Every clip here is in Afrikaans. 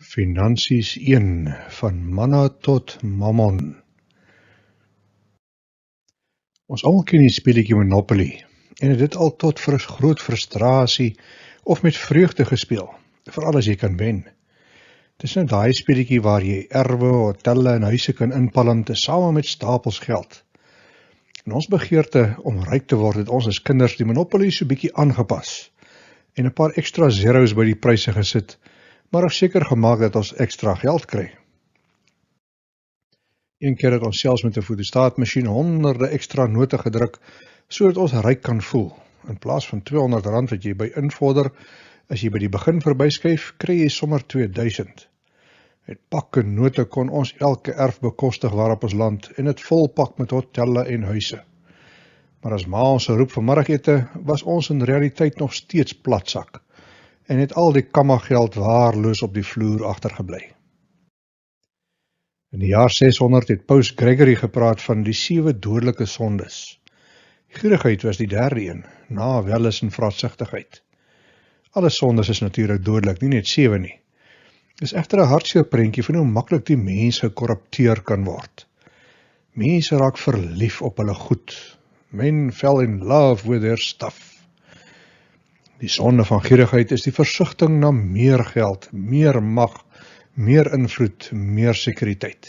Finansies 1 van manna tot mammon. Ons almal ken die speletjie Monopoly en het dit al tot vir groot frustrasie of met vreugde gespeel, veral as jy kan wen. Dis nou daai speletjie waar jy erwe, hotelle en huise kan inpalm te same met stapels geld. En ons begeerte om ryk te word het ons as kinders die Monopoly so bietjie aangepas en 'n paar ekstra zeros by die pryse gesit maar ook seker gemaak dat ons ekstra geld kry. Een keer het ons selfs met 'n fotostaatmasjien honderde ekstra note gedruk sodat ons ryk kan voel. In plaas van R200 wat jy by invorder, as jy by die begin verbyskuif, kry jy sommer 2000. Met pakke note kon ons elke erf bekostig waarop ons land en dit volpak met hotelle en huise. Maar as ma ons se roep vir middagete was ons in realiteit nog steeds platsak en het al die kammergeld waarloos op die vloer agtergebly. In die jaar 600 het Paus Gregory gepraat van die sewe dodelike sondes. Gierigheid was die derde een, na welis en vraatsigtigheid. Alle sondes is natuurlik dodelik, nie net sewe nie. Dis egter 'n hartseer prentjie van hoe maklik die mens gekorrupteer kan word. Mense raak verlief op hulle goed. Men fell in love with their stuff. Die sonde van gierigheid is die versigtiging na meer geld, meer mag, meer invloed, meer sekuriteit.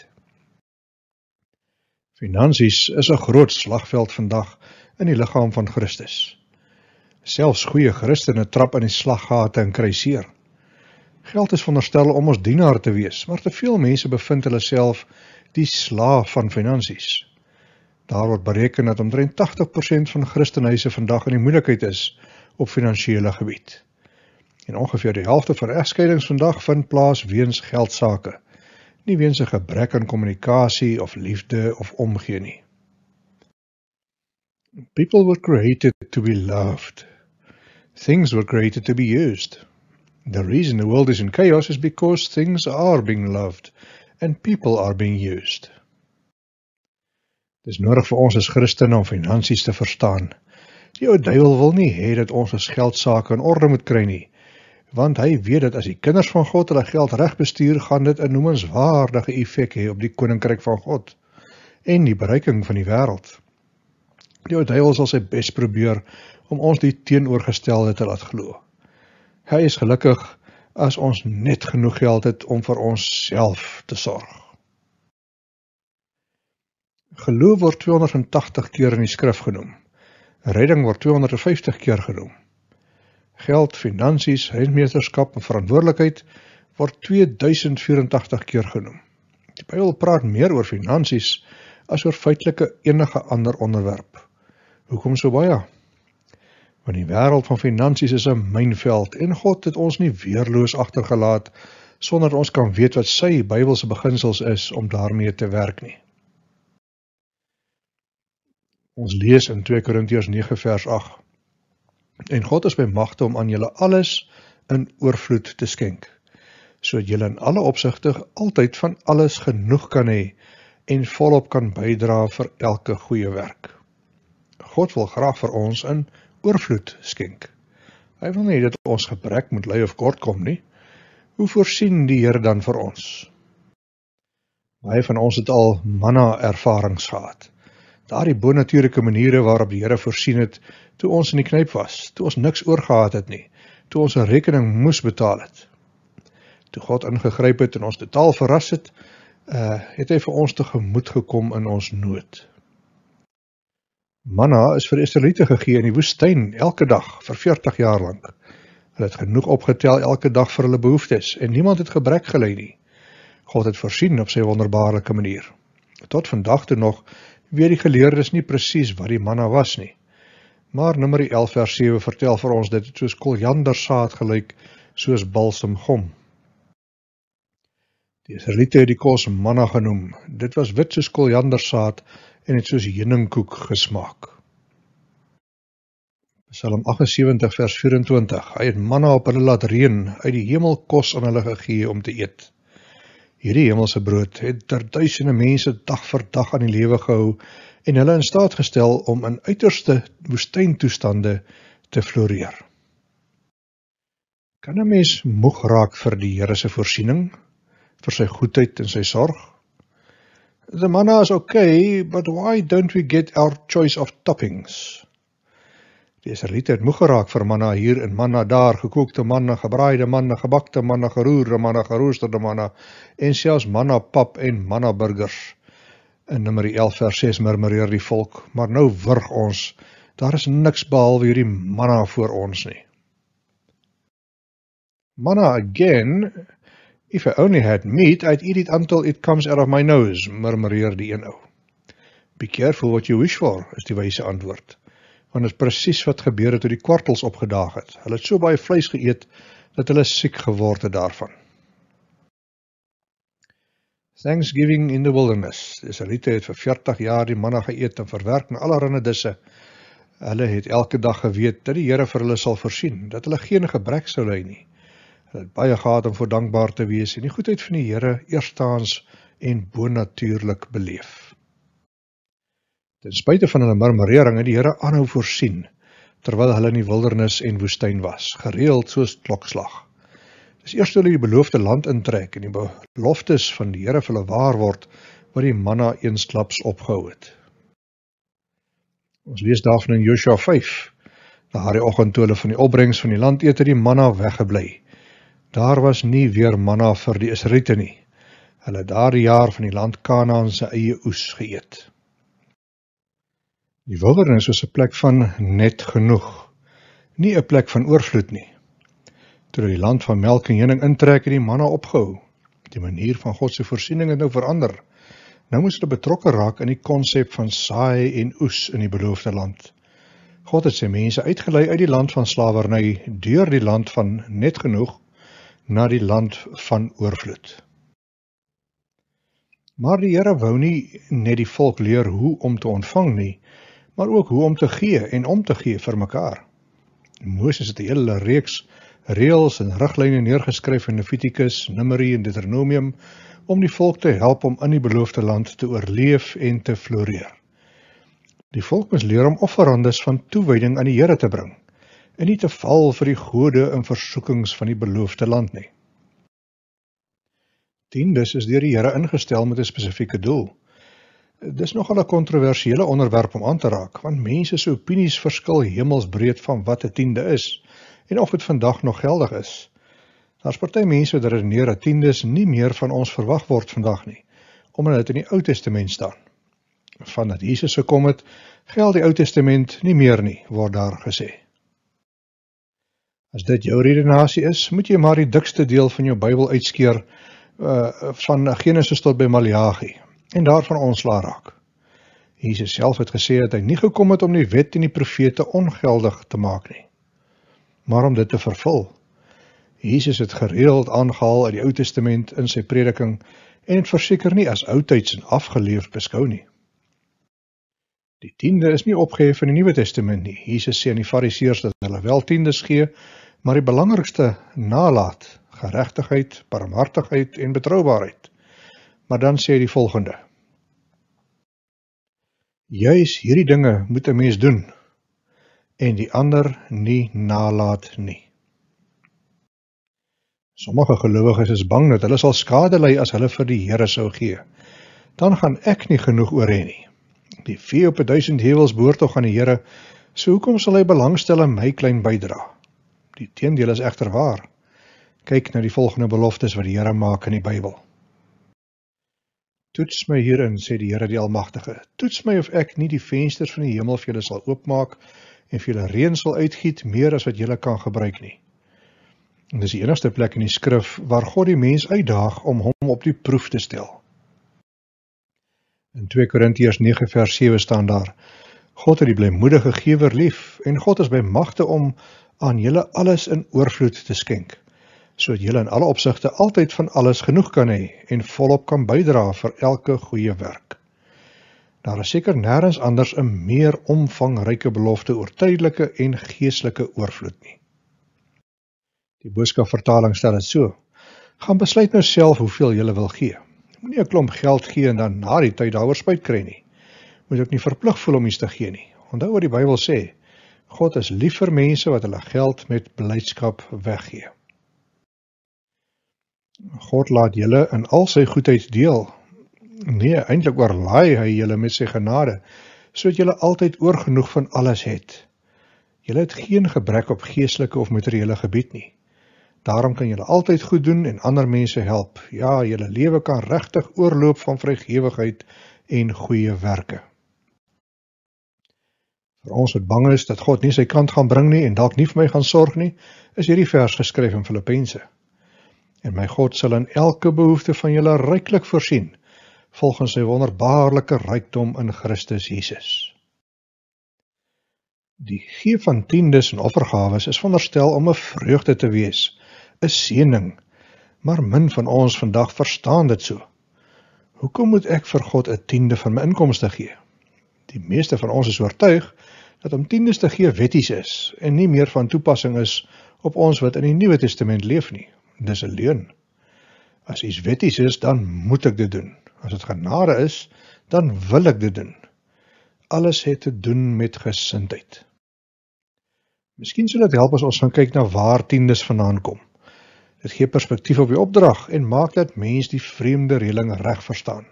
Finansies is 'n groot slagveld vandag in die liggaam van Christus. Selfs goeie Christene trap in die slaggate en kry seer. Geld is veronderstel om ons dienaar te wees, maar te veel mense bevind hulle self die slaaf van finansies. Daar word bereken dat omtrent 80% van Christenhuise vandag in die moeilikheid is op finansiële gebied. En ongeveer die helfte van egskeidings vandag vind plaas weens geldsaake, nie weens 'n gebrek aan kommunikasie of liefde of omgee nie. People were created to be loved. Things were created to be used. The reason the world is in chaos is because things are being loved and people are being used. Dis nodig vir ons as Christene om finansies te verstaan. Die ou duiwel wil nie hê dat ons ons geld sake in orde moet kry nie, want hy weet dat as die kinders van God hulle geld reg bestuur, gaan dit 'n noemenswaardige effek hê op die koninkryk van God en die bereiking van die wêreld. Die ou duiwel sal sy bes probeer om ons die teenoorgestelde te laat glo. Hy is gelukkig as ons net genoeg geld het om vir onsself te sorg. Geloof word 280 keer in die skrif genoem. Redding word 250 keer genoem. Geld, finansies, heidsmeesterskap en verantwoordelikheid word 2084 keer genoem. Die Bybel praat meer oor finansies as oor feitelike enige ander onderwerp. Hoekom so baie? Want die wêreld van finansies is 'n mynveld en God het ons nie weerloos agtergelaat sonder ons kan weet wat sy Bybelse beginsels is om daarmee te werk nie. Ons lees in 2 Korintiërs 9 vers 8. En God is by magte om aan julle alles in oorvloed te skenk, sodat julle in alle opsigte altyd van alles genoeg kan hê en volop kan bydra vir elke goeie werk. God wil graag vir ons in oorvloed skenk. Hy wil nie dat ons gebrek moet ly of kort kom nie. Hoe voorsien die Here dan vir ons? Baie van ons het al manna ervarings gehad daardie bonatuurlike maniere waarop die Here voorsien het toe ons in die knyp was, toe ons niks oorgehad het nie, toe ons 'n rekening moes betaal het. Toe God ingegryp het en ons totaal verras het, uh het hy vir ons te gemoed gekom in ons nood. Manna is vir Israeliete gegee in die woestyn elke dag vir 40 jaar lank. Hulle het genoeg opgetel elke dag vir hulle behoeftes en niemand het gebrek gely nie. God het voorsien op sy wonderbaarlike manier. Tot vandag toe nog weet die geleerdes nie presies wat die manna was nie. Maar nummer 11 vers 7 vertel vir ons dit het soos koriandersaad gelyk, soos balsamgom. Die Israeliete het die kos manna genoem. Dit was wit soos koriandersaad en het soos heuningkoek gesmaak. Psalm 78 vers 24. Hy het manna op hulle laat reën, uit die hemel kos aan hulle gegee om te eet. Hierdie hemelse brood het ter duisende mense dag vir dag aan die lewe gehou en hulle in staat gestel om in uiterste woestyntoestande te floreer. Kan 'n mens moeg raak vir die Here se voorsiening, vir sy goedheid en sy sorg? The manna is okay, but why don't we get our choice of toppings? Die Israeliete het moeg geraak vir manna hier en manna daar, gekookte manna, gebraaide manna, gebakte manna, geroerde manna, geroosterde manna en selfs manna pap en manna burgers. In Numeri 11 vers 6 murmureer die volk, maar nou wurg ons. Daar is niks behalwe hierdie manna voor ons nie. Manna again, if I only had meat, I'd eat it until it comes out of my nose, murmureer die een ou. Be careful what you wish for, is die wyse antwoord want dit is presies wat gebeur het toe die kwartels opgedaag het. Hulle het so baie vleis geëet dat hulle siek geword het daarvan. Thanksgiving in the wilderness. Israelite het vir 40 jaar die manna geëet en verwerk en allerlei disse. Hulle het elke dag geweet dat die Here vir hulle sal voorsien, dat hulle geen gebrek sou hê nie. Hulle het baie gehad om voor dankbaar te wees en die goedheid van die Here eerstens en bonatuurlik beleef. Ten spyte van hulle murmureringe, die Here aanhou voorsien terwyl hulle in die wildernis en woestyn was, gereeld soos klokslag. Dis eers toe hulle die beloofde land intrek en die beloftes van die Here vir hulle waar word, wat die manna eensklaps opgehou het. Ons lees daarvan in Josua 5. Daardie oggend toe hulle van die opbrengs van die land eet, het die manna weggebly. Daar was nie weer manna vir die Israeliete nie. Hulle daardie jaar van die land Kanaan se eie oes geëet. Die wildernis was 'n plek van net genoeg, nie 'n plek van oorvloed nie. Toe die land van melk en honing intrek het die manna opgehou. Die manier van God se voorsiening het nou verander. Nou moes hulle betrokke raak in die konsep van saai en oes in die beloofde land. God het sy mense uitgelei uit die land van slawerny deur die land van net genoeg na die land van oorvloed. Maar die Here wou nie net die volk leer hoe om te ontvang nie maar ook hoe om te gee en om te gee vir mekaar. Moses het 'n hele reeks reëls en riglyne neergeskryf in Levitikus, Numeri en Deuteronomium om die volk te help om in die beloofde land te oorleef en te floreer. Die volk moes leer om offerandes van toewyding aan die Here te bring en nie te val vir die gode in versoekings van die beloofde land nie. Tiendes is deur die Here ingestel met 'n spesifieke doel. Dis nogal 'n kontroversiële onderwerp om aan te raak, want mense se opinies verskil hemelsbreed van wat 'n tiende is en of dit vandag nog geldig is. Daar's party mense wat redeneer dat tiendes nie meer van ons verwag word vandag nie, omdat dit in die Ou Testament staan. Vandat Jesus gekom het, geld die Ou Testament nie meer nie, word daar gesê. As dit jou redenasie is, moet jy maar die dikste deel van jou Bybel uitskeer uh van Genesis tot by Maleagi, en daarvan ontslaa raak. Jesus self het gesê dat hy nie gekom het om die wet en die profete ongeldig te maak nie, maar om dit te vervul. Jesus het gereeld aangehaal uit die Ou Testament in sy prediking en het verseker nie as oudtyds en afgeleef beskou nie. Die tiende is nie opgehef in die Nuwe Testament nie. Jesus sê aan die Fariseërs dat hulle wel tiendes gee, maar die belangrikste nalat geregtigheid, barmhartigheid en betroubaarheid. Maar dan sê hy die volgende. Juist hierdie dinge moet een mens doen en die ander nie nalaat nie. Sommige gelovigers is bang dat hulle sal skade lei as hulle vir die Heere sal gee. Dan gaan ek nie genoeg oor hy nie. Die vee op die duisend hevels boortog aan die Heere, so hoekom sal hy belangstel in my klein bijdra? Die teendeel is echter waar. Kyk na die volgende beloftes wat die Heere maak in die Bijbel. Toets my hierin, sê die Here die Almagtige. Toets my of ek nie die vensters van die hemel vir julle sal oopmaak en vir julle reën sal uitgiet meer as wat julle kan gebruik nie. En dis die enigste plek in die skrif waar God die mens uitdaag om hom op die proef te stel. In 2 Korintiërs 9 vers 7 staan daar: God het die blymoedige gewer lief en God is by magte om aan julle alles in oorvloed te skenk sodat jy in alle opsigte altyd van alles genoeg kan hê en volop kan bydra vir elke goeie werk. Daar is seker nêrens anders 'n meer omvangryke belofte oor tydelike en geestelike oorvloed nie. Die boodskap vertaling stel dit so: Gaan besluit nou self hoeveel jy wil gee. Moenie 'n klomp geld gee en dan na die tyd daaroor spyt kry nie. Moet ook nie verplig voel om iets te gee nie. Onthou wat die Bybel sê: God is lief vir mense wat hulle geld met blydskap weggee. God laat julle in al sy goedheid deel. Nee, eintlik oorlaai hy julle met sy genade sodat julle altyd oorgenoeg van alles het. Julle het geen gebrek op geestelike of materiële gebied nie. Daarom kan julle altyd goed doen en ander mense help. Ja, julle lewe kan regtig oorloop van vrygewigheid en goeie werke. Vir ons wat bang is dat God nie sy kant gaan bring nie en dalk nie vir my gaan sorg nie, is hierdie vers geskryf in Filippense 4:13. En my God sal aan elke behoefte van julle ryklik voorsien volgens sy wonderbaarlike rykdom in Christus Jesus. Die gee van tiendes en offergawes is veronderstel om 'n vreugde te wees, 'n seëning. Maar min van ons vandag verstaan dit so. Hoekom moet ek vir God 'n tiende van my inkomste gee? Die meeste van ons is oortuig dat om tiendes te gee wetties is en nie meer van toepassing is op ons wat in die Nuwe Testament leef nie dis 'n leuen. As iets wetties is, dan moet ek dit doen. As dit genade is, dan wil ek dit doen. Alles het te doen met gesindheid. Miskien sou dit help as ons gaan kyk na waar tiendes vandaan kom. Dit gee perspektief op die opdrag en maak dat mens die vreemde reëling reg verstaan.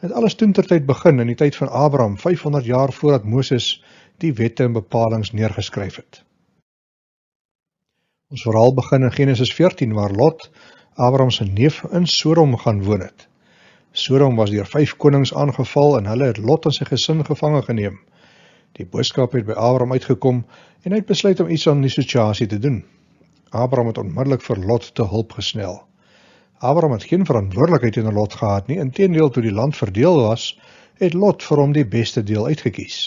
Dit alles toe intertyd begin in die tyd van Abraham, 500 jaar voordat Moses die wette en bepalinge neergeskryf het. Ons verhaal begin in Genesis 14 waar Lot, Abraham se neef, in Sodom gaan woon het. Sodom was deur vyf konings aangeval en hulle het Lot en sy gesin gevange geneem. Die boodskap het by Abraham uitgekom en hy het besluit om iets aan die situasie te doen. Abraham het onmiddellik vir Lot te hulp gesnel. Abraham het geen verantwoordelikheid teenoor Lot gehad nie, inteendeel toe die land verdeel was, het Lot vir hom die beste deel uitgekies.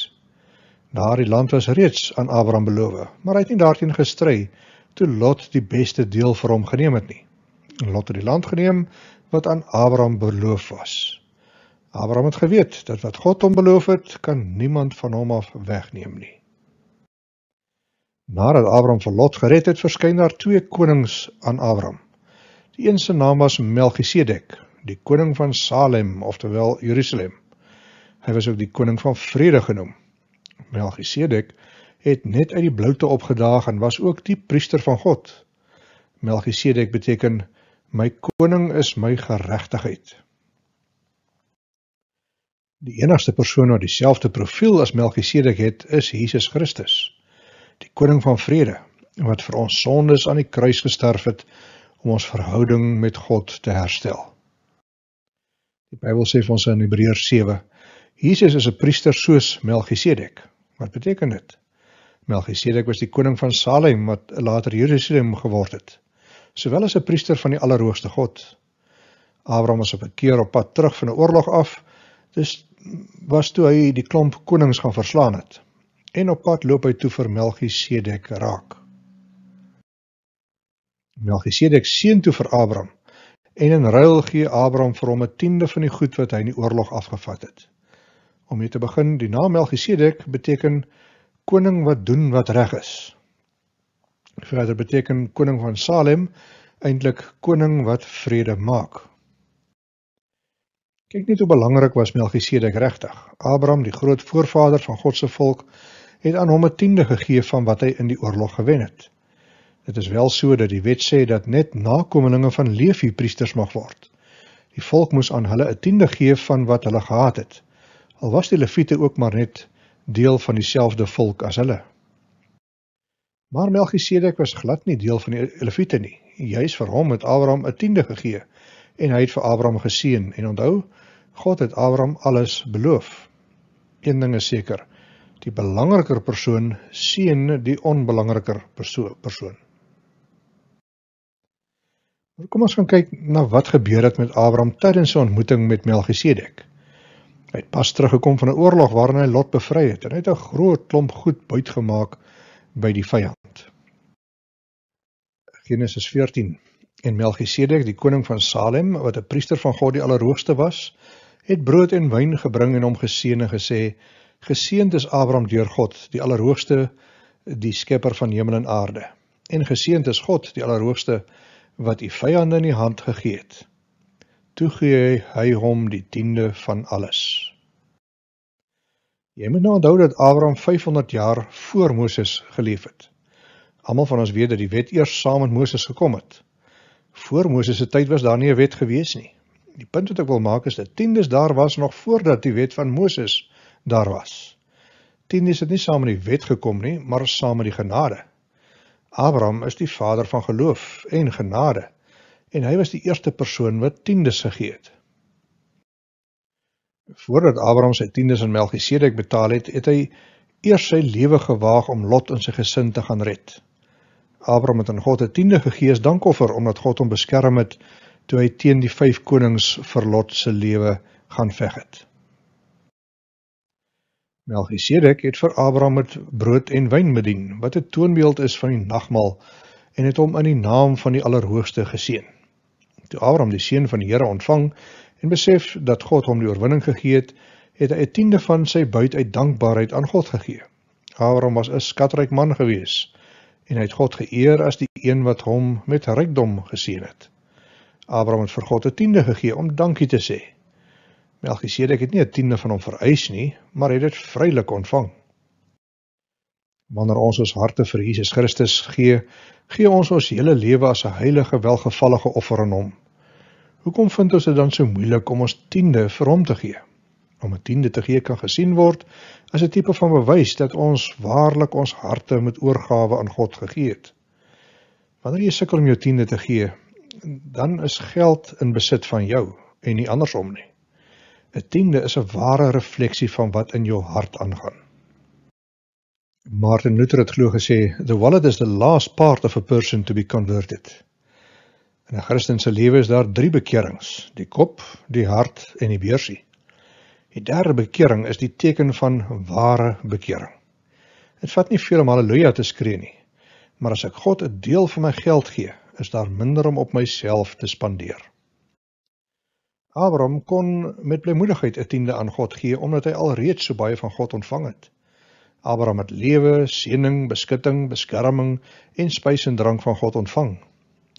Daardie land was reeds aan Abraham beloof, maar hy het nie daarteen gestry nie toe Lot die beste deel vir hom geneem het nie. Lot het die land geneem wat aan Abraham beloof was. Abraham het geweet dat wat God hom beloof het, kan niemand van hom af wegneem nie. Nadat Abraham vir Lot gered het, verskyn daar twee konings aan Abraham. Die een se naam was Melchisedek, die koning van Salem, oftewel Jerusalem. Hy was ook die koning van vrede genoem. Melchisedek het net uit die bloute opgedaag en was ook die priester van God. Melchisedek beteken my koning is my geregtigheid. Die enigste persoon wat dieselfde profiel as Melchisedek het, is Jesus Christus, die koning van vrede, wat vir ons sondes aan die kruis gesterf het om ons verhouding met God te herstel. Die Bybel sê vir ons in Hebreërs 7: Jesus is 'n priester soos Melchisedek. Wat beteken dit? Melchisedek was die koning van Salem wat later Jerusalem geword het, sowel as 'n priester van die Allerhoogste God. Abraham was op 'n keer op pad terug van 'n oorlog af, dis was toe hy die klomp konings gaan verslaan het. En op pad loop hy toe vir Melchisedek raak. Melchisedek seën toe vir Abraham en in ruil gee Abraham vir hom 'n tiende van die goed wat hy in die oorlog afgevat het. Om mee te begin, die naam Melchisedek beteken koning wat doen wat reg is. Verder beteken koning van Salem eintlik koning wat vrede maak. Kyk net hoe belangrik was Melchisedek regtig. Abraham, die groot voorvader van God se volk, het aan hom 'n tiende gegee van wat hy in die oorlog gewen het. Dit is wel so dat die wet sê dat net nakommelinge van Lewi priesters mag word. Die volk moes aan hulle 'n tiende gee van wat hulle gehad het. Al was die Lewiete ook maar net deel van dieselfde volk as hulle. Maar Melchisedek was glad nie deel van die Levite nie. Juist vir hom het Abraham 'n tiende gegee en hy het vir Abraham geseën en onthou, God het Abraham alles beloof. Een ding is seker, die belangriker persoon seën die onbelangriker persoon. Maar kom ons gaan kyk na wat gebeur het met Abraham tydens sy ontmoeting met Melchisedek. Hy het pas teruggekom van 'n oorlog waarin hy Lot bevry het en hy het 'n groot klomp goed buit gemaak by die vyand. Genesis 14 en Melchisedek, die koning van Salem, wat 'n priester van God die Allerhoogste was, het brood en wyn gebring en hom geseën en gesê: "Geseënd is Abraham deur God, die Allerhoogste, die skepper van hemel en aarde. En geseënd is God, die Allerhoogste, wat u vyande in die hand gegee het." toe gee hy hom die tiende van alles. Jy moet nou onthou dat Abraham 500 jaar voor Moses geleef het. Almal van ons weet dat die wet eers saam met Moses gekom het. Voor Moses se tyd was daar nie 'n wet gewees nie. Die punt wat ek wil maak is dat tiendes daar was nog voordat die wet van Moses daar was. Tiendes het nie saam met die wet gekom nie, maar saam met die genade. Abraham is die vader van geloof en genade en hy was die eerste persoon wat tiendes gegee het. Voordat Abraham sy tiendes aan Melchisedek betaal het, het hy eers sy lewe gewaag om Lot en sy gesin te gaan red. Abraham het aan God 'n tiende gegee as dankoffer omdat God hom beskerm het toe hy teen die vyf konings vir Lot se lewe gaan veg het. Melchisedek het vir Abraham met brood en wyn bedien, wat 'n toonbeeld is van die nagmaal en het hom in die naam van die Allerhoogste geseën toe Abraham die seën van die Here ontvang en besef dat God hom die oorwinning gegee het, het hy 'n tiende van sy buit uit dankbaarheid aan God gegee. Abraham was 'n skatryk man gewees en hy het God geëer as die een wat hom met rykdom geseën het. Abraham het vir God 'n tiende gegee om dankie te sê. Melchisedek het nie 'n tiende van hom vereis nie, maar het dit vrylik ontvang. Wanneer ons ons harte vir Jesus Christus gee, gee ons ons hele lewe as 'n heilige, welgevallige offer aan hom. Hoekom vind ons dit dan so moeilik om ons tiende vir hom te gee? Om 'n tiende te gee kan gesien word as 'n tipe van bewys dat ons waarlik ons harte met oorgawe aan God gegee het. Wanneer jy sukkel om jou tiende te gee, dan is geld in besit van jou en nie andersom nie. 'n Tiende is 'n ware refleksie van wat in jou hart aangaan. Martin Luther het glo gesê, "The wallet is the last part of a person to be converted." In 'n Christen se lewe is daar drie bekerings: die kop, die hart en die beursie. Die derde bekering is die teken van ware bekering. Dit vat nie veel om haleluja te skree nie, maar as ek God 'n deel van my geld gee, is daar minder om op myself te spandeer. Abraham kon met blymoedigheid 'n tiende aan God gee omdat hy alreeds so baie van God ontvang het. Abraham het lewe, seëning, beskutting, beskerming en spys en drank van God ontvang,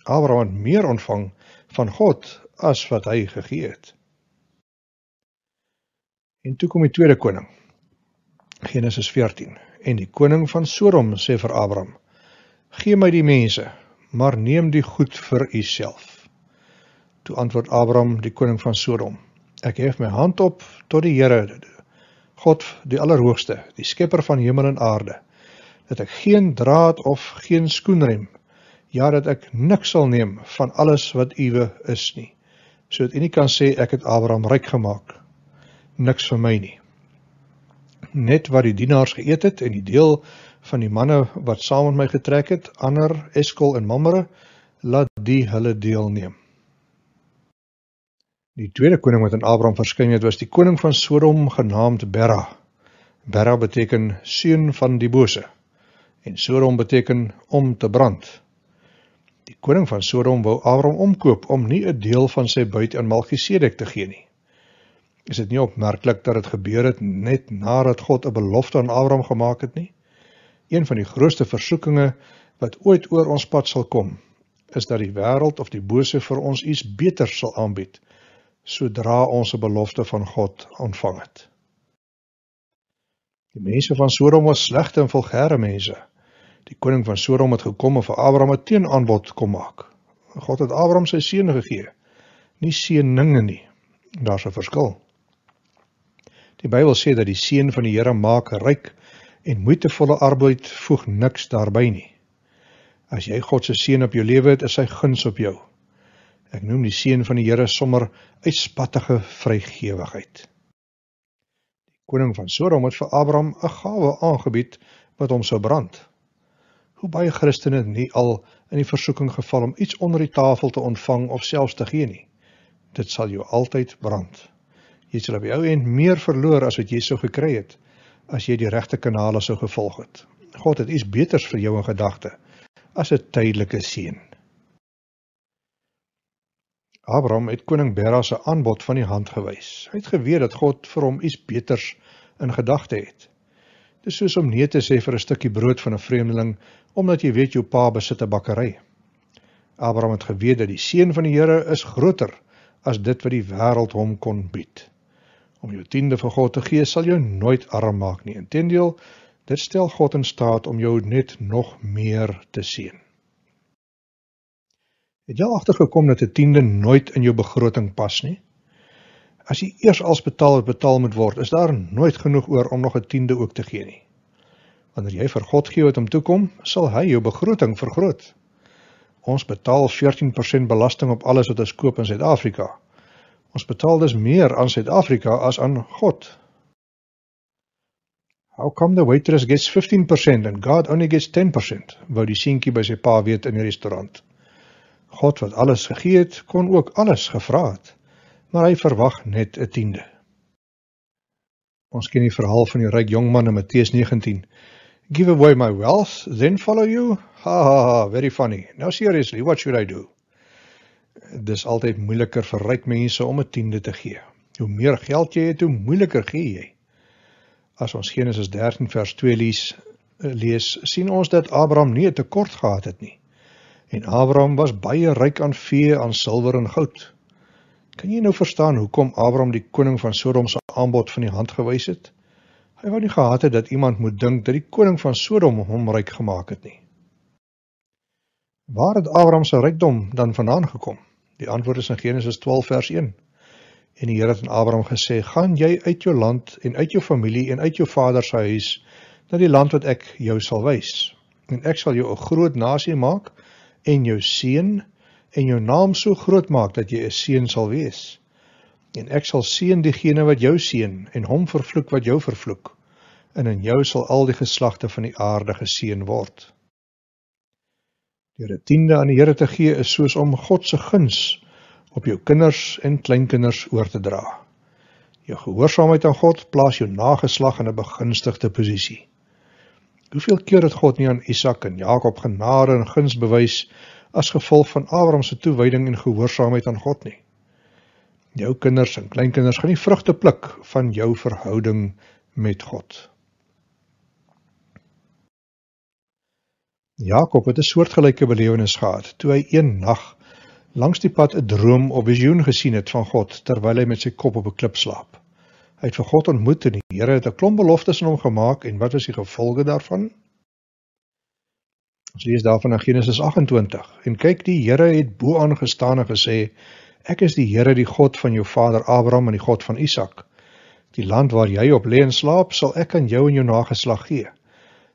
Abraham het meer ontvang van God as wat hy gegee het. En toe kom die tweede koning. Genesis 14. En die koning van Sodom sê vir Abraham: "Gee my die mense, maar neem die goed vir u self." Toe antwoord Abraham die koning van Sodom: "Ek hef my hand op tot die Here, God die Allerhoogste, die skepper van hemel en aarde, dat ek geen draad of geen skoenrem ja dat ek niks sal neem van alles wat uwe is nie sodat u nie kan sê ek het Abraham ryk gemaak niks vir my nie net wat die dienaars geëet het en die deel van die manne wat saam met my getrek het ander Eskol en Mamre laat die hulle deel neem die tweede koning wat aan Abraham verskyn het was die koning van Sodom genaamd Bera Bera beteken seun van die bose en Sodom beteken om te brand Die koning van Sodom wou Abram omkoop om nie 'n deel van sy buit aan Melchisedek te gee nie. Is dit nie opmerklik dat dit gebeur het net nadat God 'n belofte aan Abram gemaak het nie? Een van die grootste versoekinge wat ooit oor ons pad sal kom, is dat die wêreld of die bose vir ons iets beter sal aanbied sodra ons 'n belofte van God ontvang het. Die mense van Sodom was slegte en vulgêre mense. Die koning van Sodom het gekom en vir Abraham 'n teenaanbod kom maak. God het Abraham sy seën gegee, nie seëninge nie. Daar's 'n verskil. Die Bybel sê dat die seën van die Here maak ryk en moeitevolle arbeid voeg niks daarby nie. As jy God se seën op jou lewe het, is hy guns op jou. Ek noem die seën van die Here sommer uitspattige vrygewigheid. Die koning van Sodom het vir Abraham 'n gawe aangebied wat hom sou brand hoe baie Christene nie al in die versoeking geval om iets onder die tafel te ontvang of selfs te gee nie. Dit sal jou altyd brand. Jy sal op die ou end meer verloor as wat jy sou gekry het as jy die regte kanale sou gevolg het. God het iets beters vir jou in gedagte as 'n tydelike seën. Abraham het koning Berra se aanbod van die hand gewys. Hy het geweet dat God vir hom iets beters in gedagte het. Dis soos om nee te sê vir 'n stukkie brood van 'n vreemdeling omdat jy weet jou pa besit 'n bakkery. Abraham het geweet dat die seën van die Here is groter as dit wat die wêreld hom kon bied. Om jou tiende vir God te gee sal jou nooit arm maak nie. Inteendeel, dit stel God in staat om jou net nog meer te seën. Het jy agtergekom dat 'n tiende nooit in jou begroting pas nie? As jy eers as betaler betaal moet word, is daar nooit genoeg oor om nog 'n tiende ook te gee nie. Wanneer jy vir God gee wat hom toe kom, sal hy jou begroting vergroot. Ons betaal 14% belasting op alles wat ons koop in Suid-Afrika. Ons betaal dus meer aan Suid-Afrika as aan God. How come the waitress gets 15% and God only gets 10%? Wou die seentjie by sy pa weet in die restaurant. God wat alles gegee het, kon ook alles gevra het maar hy verwag net 'n tiende. Ons ken die verhaal van die ryk jongman in Matteus 19. Give away my wealth, then follow you. Ha ha ha, very funny. Now seriously, what should I do? Dis altyd moeiliker vir ryk mense om 'n tiende te gee. Hoe meer geld jy het, hoe moeiliker gee jy. As ons Genesis 13 vers 2 lees, lees sien ons dat Abraham nie 'n tekort gehad het nie. En Abraham was baie ryk aan vee, aan silwer en goud. Kan jy nou verstaan hoekom Abraham die koning van Sodom se aanbod van die hand gewys het? Hy wou nie gehad het dat iemand moet dink dat die koning van Sodom hom ryk gemaak het nie. Waar het Abraham se rykdom dan vandaan gekom? Die antwoord is in Genesis 12 vers 1. En die Here het aan Abraham gesê: "Gaan jy uit jou land en uit jou familie en uit jou vader se huis na die land wat ek jou sal wys. En ek sal jou 'n groot nasie maak en jou seën" en jou naam so groot maak dat jy 'n seën sal wees. En ek sal seën diegene wat jou seën en hom vervloek wat jou vervloek. En in jou sal al die geslagte van die aarde geseën word. Deur 'n tiende aan die Here te gee is soos om God se guns op jou kinders en kleinkinders oor te dra. Jou gehoorsaamheid aan God plaas jou nageslag in 'n begunstigde posisie. Hoeveel keer het God nie aan Isak en Jakob genade en guns bewys as gevolg van Abraham se toewyding en gehoorsaamheid aan God nie. Jou kinders en kleinkinders gaan die vrugte pluk van jou verhouding met God. Jakob het 'n soortgelyke belewenis gehad toe hy een nag langs die pad 'n droom of visioen gesien het van God terwyl hy met sy kop op 'n klip slaap. Hy het vir God ontmoet en die Here het 'n klomp beloftes aan hom gemaak en wat was die gevolge daarvan? Lees daarvan in Genesis 28. En kyk, die Here het bo aangestaan en gesê: Ek is die Here, die God van jou vader Abraham en die God van Isak. Die land waar jy op lê en slaap, sal ek aan jou en jou nageslag gee.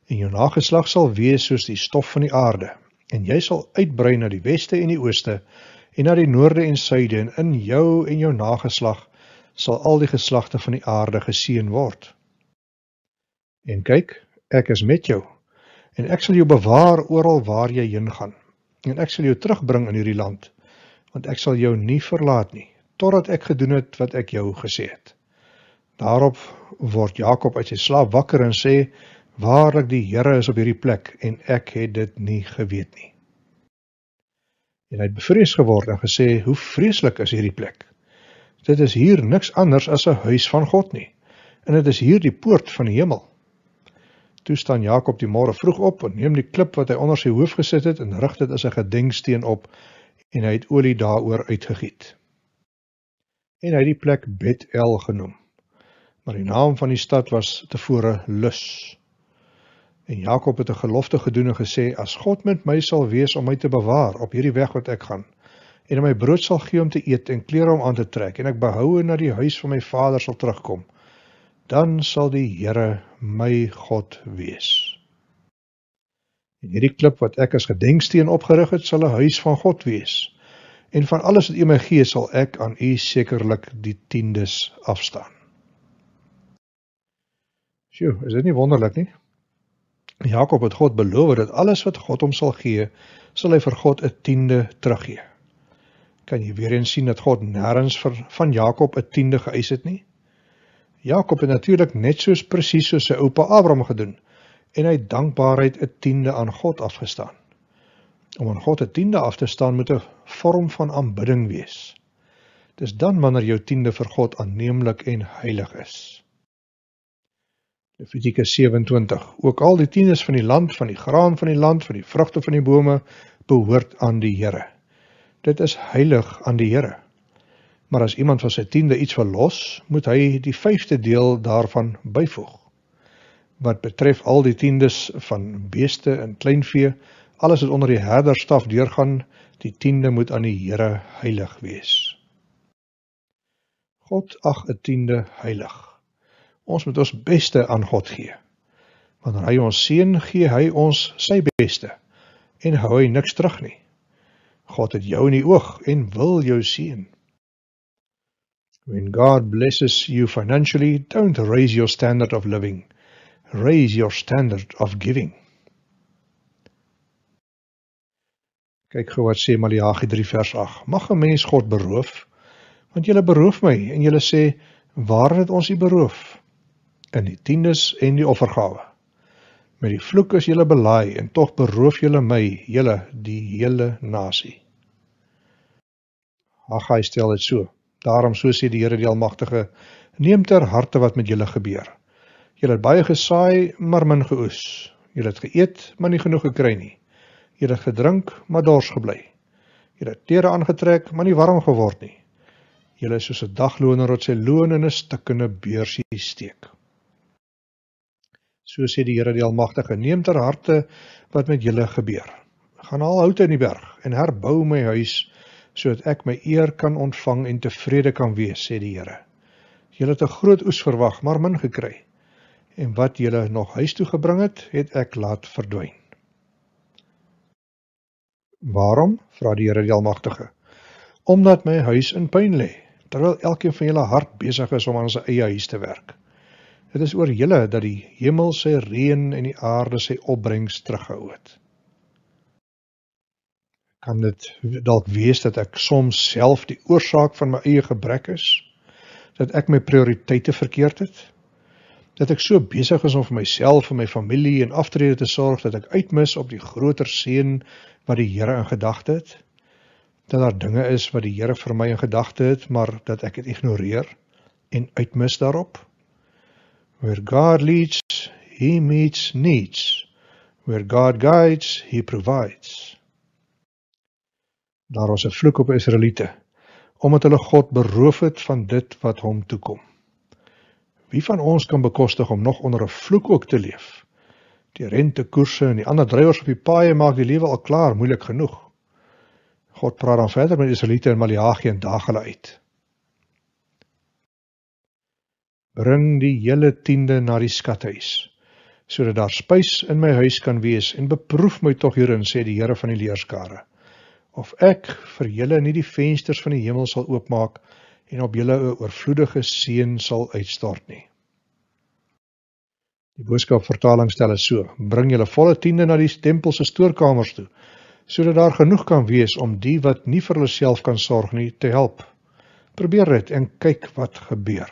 En jou nageslag sal wees soos die stof van die aarde. En jy sal uitbrei na die weste en die ooste en na die noorde en suide en in jou en jou nageslag sal al die geslagte van die aarde geseën word. En kyk, ek is met jou en ek sal jou bewaar oral waar jy heen gaan en ek sal jou terugbring in hierdie land want ek sal jou nie verlaat nie totdat ek gedoen het wat ek jou gesê het daarop word Jakob uit sy slaap wakker en sê waarlik die Here is op hierdie plek en ek het dit nie geweet nie en hy het bevrees geword en gesê hoe vreeslik is hierdie plek dit is hier niks anders as 'n huis van God nie en dit is hier die poort van die hemel Toe staan Jakob die môre vroeg op en neem die klip wat hy onder sy hoof gesit het en rig dit as 'n gedenksteen op en hy het olie daaroor uitgegiet. En hy het die plek Bethel genoem. Maar die naam van die stad was tevore Lus. En Jakob het 'n gelofte gedoen en gesê: "As God met my sal wees om my te bewaar op hierdie weg wat ek gaan, en my brood sal gee om te eet en klere om aan te trek en ek behoue na die huis van my vader sal terugkom." dan sal die Here my God wees. En hierdie klip wat ek as gedenksteen opgerig het, sal 'n huis van God wees. En van alles wat U my gee, sal ek aan U sekerlik die tiendes afstaan. Sjoe, is dit nie wonderlik nie? Jakob het God beloof dat alles wat God hom sal gee, sal hy vir God 'n tiende teruggee. Kan jy weer eens sien dat God nêrens vir van Jakob 'n tiende geëis het nie? Jakob het natuurlik net soos presies soos sy oupa Abraham gedoen en hy dankbaarheid 'n tiende aan God afgestaan. Om aan God 'n tiende af te staan moet 'n vorm van aanbidding wees. Dis dan wanneer jou tiende vir God aanneemlik en heilig is. Levitikus 27. Ook al die tiendes van die land, van die graan van die land, van die vrugte van die bome behoort aan die Here. Dit is heilig aan die Here. Maar as iemand van sy 10de iets verlos, moet hy die 5de deel daarvan byvoeg. Wat betref al die tiendes van beeste en kleinvee, alles wat onder die herderstaf deurgaan, die 10de moet aan die Here heilig wees. God ag 'n tiende heilig. Ons moet ons beste aan God gee. Wanneer hy ons seën, gee hy ons sy beste en hou hy niks terug nie. God het jou in die oog en wil jou seën. When God blesses you financially, don't raise your standard of living. Raise your standard of giving. Kyk gou wat sê Maleagi 3 vers 8. Mag 'n mens God beroof? Want jy beroof my en jy sê waar het ons U beroof? In die tiendes en die offergawe. Met die vloek is jy belaai en tog beroof jy my, jy die hele nasie. Haggai stel dit so. Daarom so sê die Here die Almagtige: Neem ter harte wat met julle gebeur. Julle het baie gesaai, maar min geoes. Julle het geëet, maar nie genoeg gekry nie. Julle het gedrink, maar dors gebly. Julle het tere aangetrek, maar nie warm geword nie. Julle is soos 'n dagloner wat sy loon in 'n stikkende beursie steek. So sê die Here die Almagtige: Neem ter harte wat met julle gebeur. Gaan haal houte in die berg en herbou my huis sodat ek my eer kan ontvang en tevrede kan wees, sê die Here. Julle het 'n groot oes verwag, maar min gekry. En wat julle nog huis toe gebring het, het ek laat verdwyn. Waarom? vra die Here die Almagtige. Omdat my huis in pyn lê, terwyl elkeen van julle hard besig is om aan sy eie huis te werk. Dit is oor julle dat die hemel sy reën en die aarde sy opbrengs terughou het kan dit dalk wees dat ek soms self die oorsaak van my eie gebrek is dat ek my prioriteite verkeerd het dat ek so besig is om vir myself en my familie en aftrede te sorg dat ek uitmis op die groter seën wat die Here in gedagte het dat daar dinge is wat die Here vir my in gedagte het maar dat ek dit ignoreer en uitmis daarop where god leads he meets needs where god guides he provides daar was 'n vloek op Israeliete omdat hulle God beroof het van dit wat hom toe kom. Wie van ons kan bekostig om nog onder 'n vloek ook te leef? Die rentekoerse en die ander drywers op die paaie maak die lewe al klaar moeilik genoeg. God praat dan verder met Israeliete in Maleagi en daag hulle uit. Bring die hele tiende na die skathuis sodat daar spys in my huis kan wees en beproef my tog hierin sê die Here van die leerskare of ek vir julle nie die vensters van die hemel sal oopmaak en op julle 'n oorvloedige seën sal uitstort nie. Die boodskap vertaling stel dit so: Bring julle volle tiende na die tempel se stoorkamers toe, sodat daar genoeg kan wees om die wat nie vir hulself kan sorg nie te help. Probeer dit en kyk wat gebeur.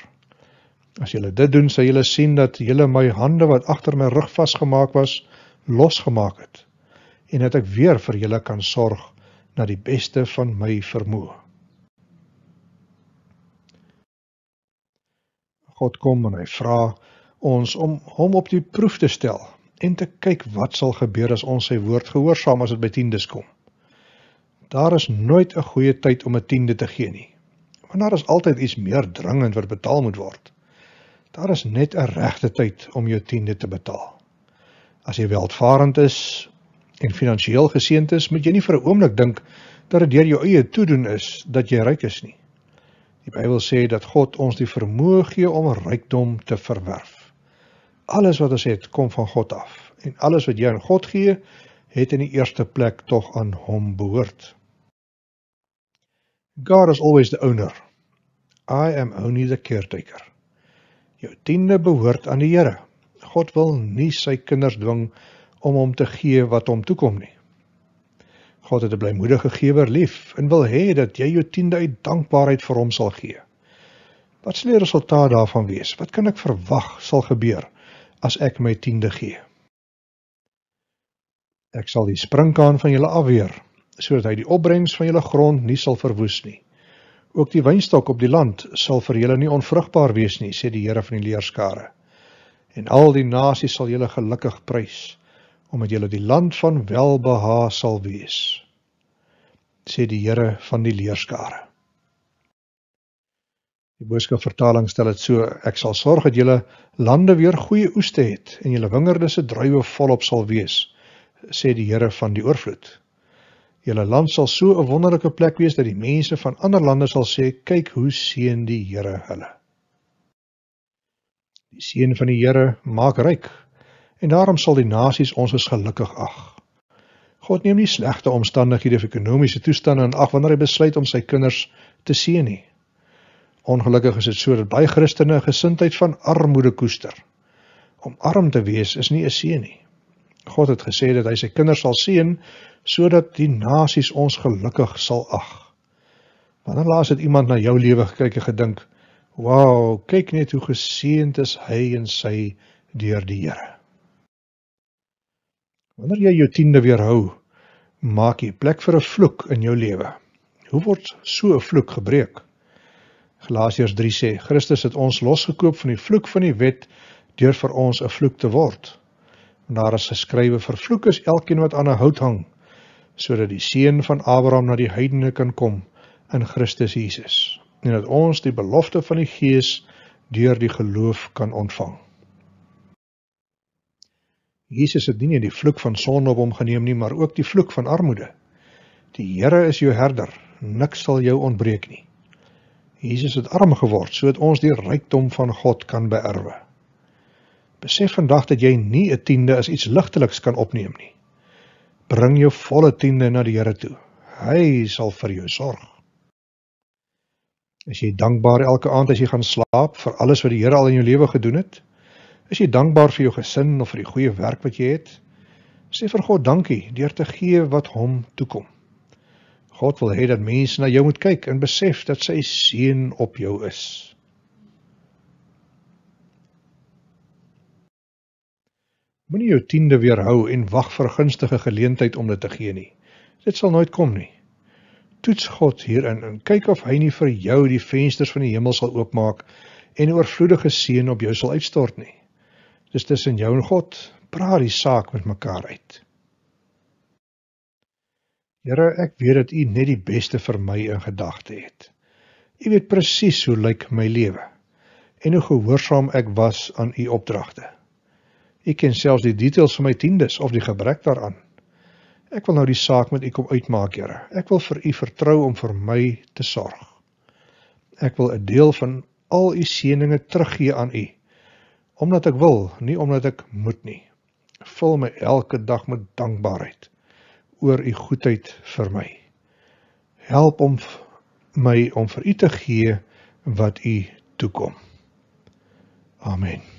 As julle dit doen, sal julle sien dat julle my hande wat agter my rug vasgemaak was, losgemaak het en dat ek weer vir julle kan sorg na die beste van my vermoë. God kom en hy vra ons om hom op die proef te stel en te kyk wat sal gebeur as ons sy woord gehoorsaam as dit by tiendes kom. Daar is nooit 'n goeie tyd om 'n tiende te gee nie. Want daar is altyd iets meer dringend wat betaal moet word. Daar is net 'n regte tyd om jou tiende te betaal. As jy welvarend is, en finansiëel geseënd is, moet jy nie vir 'n oomblik dink dat dit deur jou eie toedoen is dat jy ryk is nie. Die Bybel sê dat God ons die vermoë gee om rykdom te verwerf. Alles wat ons het, kom van God af en alles wat jy aan God gee, het in die eerste plek tog aan hom behoort. God is always the owner. I am only the caretaker. Jou tiende behoort aan die Here. God wil nie sy kinders dwing om hom te gee wat hom toekom nie. God het 'n blymoedige gewer lief en wil hê dat jy jou tiende uit dankbaarheid vir hom sal gee. Wat sal die resultaat daarvan wees? Wat kan ek verwag sal gebeur as ek my tiende gee? Ek sal die sprinkaan van julle afweer sodat hy die opbrengs van julle grond nie sal verwoes nie. Ook die wynstok op die land sal vir julle nie onvrugbaar wees nie, sê die Here van die leerskare. En al die nasies sal julle gelukkig prys omdat julle die land van welbeha sal wees sê die Here van die leerskare Die boodskap vertaling stel dit so ek sal sorg dat julle lande weer goeie oeste het en julle wingerde se druiwe volop sal wees sê die Here van die oorvloed Julle land sal so 'n wonderlike plek wees dat die mense van ander lande sal sê kyk hoe seën die Here hulle Die seën van die Here maak ryk en daarom sal die nasies ons as gelukkig ag. God neem nie slegte omstandighede of ekonomiese toestande in ag wanneer hy besluit om sy kinders te seën nie. Ongelukkig is dit sodat baie Christene 'n gesindheid van armoede koester. Om arm te wees is nie 'n seën nie. God het gesê dat hy sy kinders sal seën sodat die nasies ons gelukkig sal ag. Wanneer laas het iemand na jou lewe gekyk en gedink, "Wow, kyk net hoe geseënd is hy en sy deur die Here." Wanneer jy jou tiende weerhou, maak jy plek vir 'n vloek in jou lewe. Hoe word so 'n vloek gebreek? Galasiërs 3 sê: Christus het ons losgekoop van die vloek van die wet deur vir ons 'n vloek te word. En daar is geskrywe: Vervloek is elkeen wat aan 'n hout hang, sodat die seun van Abraham na die heidene kan kom in Christus Jesus. En dat ons die belofte van die Gees deur die geloof kan ontvang. Jesus het nie net die vloek van sonde op hom geneem nie, maar ook die vloek van armoede. Die Here is jou herder, niks sal jou ontbreek nie. Jesus het arm geword sodat ons die rykdom van God kan beerwe. Besef vandag dat jy nie 'n tiende as iets ligteliks kan opneem nie. Bring jou volle tiende na die Here toe. Hy sal vir jou sorg. As jy dankbaar elke aand as jy gaan slaap vir alles wat die Here al in jou lewe gedoen het, Is jy dankbaar vir jou gesin of vir die goeie werk wat jy het? Sê vir God dankie deur te gee wat hom toekom. God wil hê dat mense na jou moet kyk en besef dat sy seën op jou is. Moenie jou tiende weerhou en wag vir 'n gunstige geleentheid om dit te gee nie. Dit sal nooit kom nie. Toets God hierin en kyk of hy nie vir jou die vensters van die hemel sal oopmaak en oorvloedige seën op jou sal uitstort nie. Dis tussen jou en God. Praat die saak met mekaar uit. Here, ek weet dat U net die beste vir my in gedagte het. U weet presies hoe lyk my lewe en hoe gehoorsaam ek was aan U opdragte. U ken selfs die details van my tiendes of die gebrek daaraan. Ek wil nou die saak met U kom uitmaak, Here. Ek wil vir U vertrou om vir my te sorg. Ek wil 'n deel van al U seëninge teruggee aan U omdat ek wil, nie omdat ek moet nie. Vul my elke dag met dankbaarheid oor u goedheid vir my. Help om my om vir u te gee wat u toekom. Amen.